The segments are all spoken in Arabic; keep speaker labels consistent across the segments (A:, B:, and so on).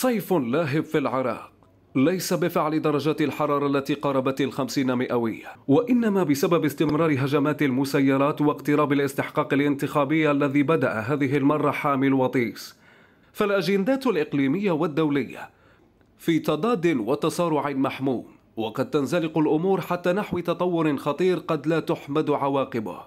A: صيف لاهب في العراق ليس بفعل درجات الحرارة التي قاربت الخمسين مئوية وإنما بسبب استمرار هجمات المسيرات واقتراب الاستحقاق الانتخابي الذي بدأ هذه المرة حامل وطيس فالأجندات الإقليمية والدولية في تضاد وتصارع محموم وقد تنزلق الأمور حتى نحو تطور خطير قد لا تحمد عواقبه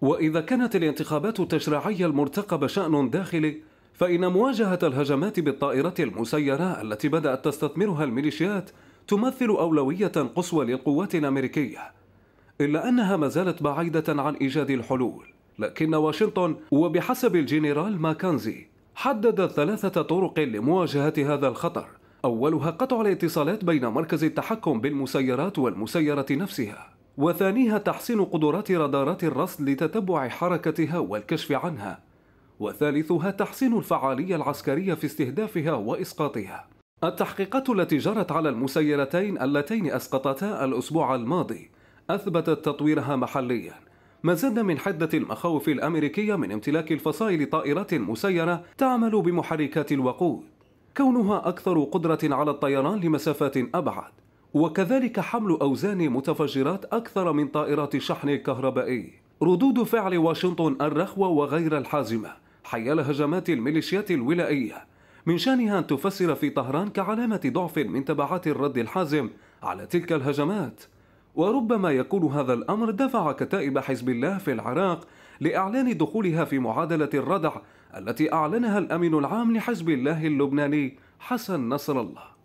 A: وإذا كانت الانتخابات التشريعية المرتقبة شأن داخلي فإن مواجهة الهجمات بالطائرات المسيرة التي بدأت تستثمرها الميليشيات تمثل أولوية قصوى للقوات الأمريكية إلا أنها ما زالت بعيدة عن إيجاد الحلول لكن واشنطن وبحسب الجنرال ماكنزي حددت ثلاثة طرق لمواجهة هذا الخطر أولها قطع الاتصالات بين مركز التحكم بالمسيرات والمسيرة نفسها وثانيها تحسين قدرات رادارات الرصد لتتبع حركتها والكشف عنها وثالثها تحسين الفعالية العسكرية في استهدافها وإسقاطها التحقيقات التي جرت على المسيرتين اللتين أسقطتا الأسبوع الماضي أثبتت تطويرها محليا ما زاد من حدة المخاوف الأمريكية من امتلاك الفصائل طائرات مسيرة تعمل بمحركات الوقود كونها أكثر قدرة على الطيران لمسافات أبعد وكذلك حمل أوزان متفجرات أكثر من طائرات الشحن الكهربائي ردود فعل واشنطن الرخوة وغير الحازمة حيال هجمات الميليشيات الولائية من شأنها أن تفسر في طهران كعلامة ضعف من تبعات الرد الحازم على تلك الهجمات وربما يكون هذا الأمر دفع كتائب حزب الله في العراق لإعلان دخولها في معادلة الردع التي أعلنها الأمين العام لحزب الله اللبناني حسن نصر الله